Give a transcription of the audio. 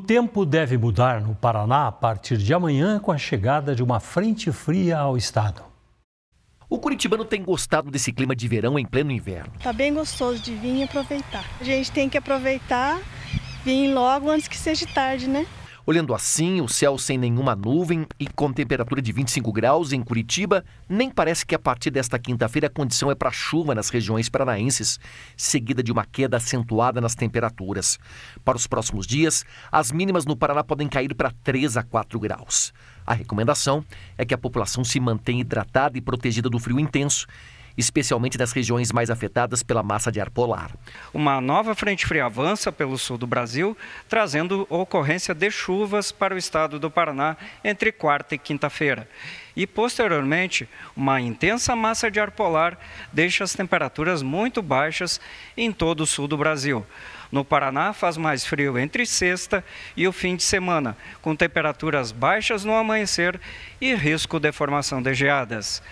O tempo deve mudar no Paraná a partir de amanhã com a chegada de uma frente fria ao estado. O curitibano tem gostado desse clima de verão em pleno inverno. Está bem gostoso de vir e aproveitar. A gente tem que aproveitar, vir logo antes que seja tarde, né? Olhando assim, o céu sem nenhuma nuvem e com temperatura de 25 graus em Curitiba, nem parece que a partir desta quinta-feira a condição é para chuva nas regiões paranaenses, seguida de uma queda acentuada nas temperaturas. Para os próximos dias, as mínimas no Paraná podem cair para 3 a 4 graus. A recomendação é que a população se mantenha hidratada e protegida do frio intenso especialmente das regiões mais afetadas pela massa de ar polar. Uma nova frente fria avança pelo sul do Brasil, trazendo ocorrência de chuvas para o estado do Paraná entre quarta e quinta-feira e, posteriormente, uma intensa massa de ar polar deixa as temperaturas muito baixas em todo o sul do Brasil. No Paraná, faz mais frio entre sexta e o fim de semana, com temperaturas baixas no amanhecer e risco de formação de geadas.